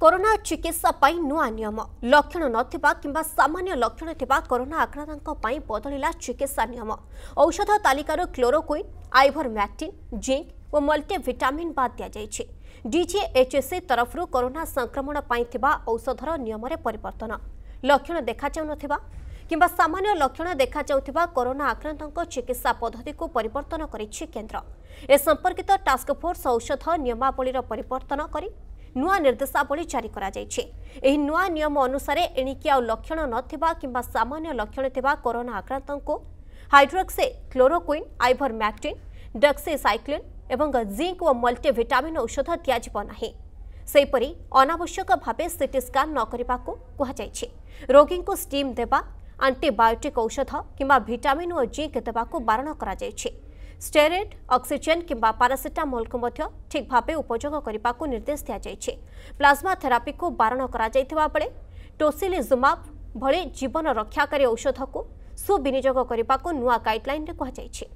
corona ଚିକିତ୍ସା ପାଇଁ ନୂଆ ନିୟମ ଲକ୍ଷଣ ନଥିବା କିମ୍ବା ସାମାନ୍ୟ ଲକ୍ଷଣ ଥିବା କରୋନା ଆକ୍ରାନ୍ତଙ୍କ ପାଇଁ ବଦଳିଲା ଚିକିତ୍ସା ନିୟମ ଔଷଧ ତାଲିକାରୁ କ୍ଲୋରୋକୁଇନ୍ ଆଇଭର୍ ମ୍ୟାଟିନ୍ ଜିଙ୍କ୍ ଓ ମଲ୍ଟିଭିଟାମିନ୍ ବାଦ୍ ଦିଆଯାଇଛି ଡିଜିଏଚ୍ଏସ୍ସି ତରଫରୁ କରୋନା ସଂକ୍ରମଣ ପାଇଁ ଥିବା ଔଷଧର ନିୟମରେ ପରିବର୍ତ୍ତନ ଲକ୍ଷଣ ଦେଖାଯାଉନଥିବା କିମ୍ବା ସାମାନ୍ୟ ଲକ୍ଷଣ ଦେଖାଯାଉଥିବା କରୋନା ଆକ୍ରାନ୍ତଙ୍କ ଚିକିତ୍ସା ପଦ୍ଧତିକୁ ପରିବର୍ତ୍ତନ କରିଛି କେନ୍ଦ୍ର ଏ ସମ୍ପର୍କିତ ଟାସ୍କଫୋର୍ସ ଔଷଧ ନିୟମାବଳୀର ପରିବର୍ତ୍ତନ କରି ନୂଆ ନିର୍ଦ୍ଦେଶାବଳୀ ଜାରି କରାଯାଇଛି ଏହି ନୂଆ ନିୟମ ଅନୁସାରେ ଏଣିକି ଆଉ ଲକ୍ଷଣ ନଥିବା କିମ୍ବା ସାମାନ୍ୟ ଲକ୍ଷଣ ଥିବା କରୋନା ଆକ୍ରାନ୍ତଙ୍କୁ hydroxychloroquine ivermectin doxycycline ଏବଂ ଜିଙ୍କ୍ ଓ ମଲ୍ଟିଭିଟାମିନ୍ ଔଷଧ ଦିଆଯିବ ନାହିଁ ସେହିପରି ଅନାବଶ୍ୟକ ଭାବେ ସିଟି ସ୍କାନ୍ ନ କରିବାକୁ କୁହାଯାଇଛି ରୋଗୀଙ୍କୁ ଷ୍ଟିମ୍ ଦେବା ଆଣ୍ଟିବାୟୋଟିକ୍ ଔଷଧ କିମ୍ବା ଭିଟାମିନ୍ ଓ ଜିଙ୍କ୍ ଦେବାକୁ ବାରଣ କରାଯାଇଛି ଷ୍ଟେରଏଡ୍ ଅକ୍ସିଜେନ୍ କିମ୍ବା ପାରାସିଟାମଲ୍କୁ ମଧ୍ୟ ଠିକ୍ ଭାବେ ଉପଯୋଗ କରିବାକୁ ନିର୍ଦ୍ଦେଶ ଦିଆଯାଇଛି ପ୍ଲାଜମା ଥେରାପିକୁ ବାରଣ କରାଯାଇଥିବା ବେଳେ ଟୋସିଲିଜୁମାବ୍ ଭଳି ଜୀବନ ରକ୍ଷାକାରୀ ଔଷଧକୁ ସୁବିନିଯୋଗ କରିବାକୁ ନୂଆ ଗାଇଡ୍ଲାଇନ୍ରେ କୁହାଯାଇଛି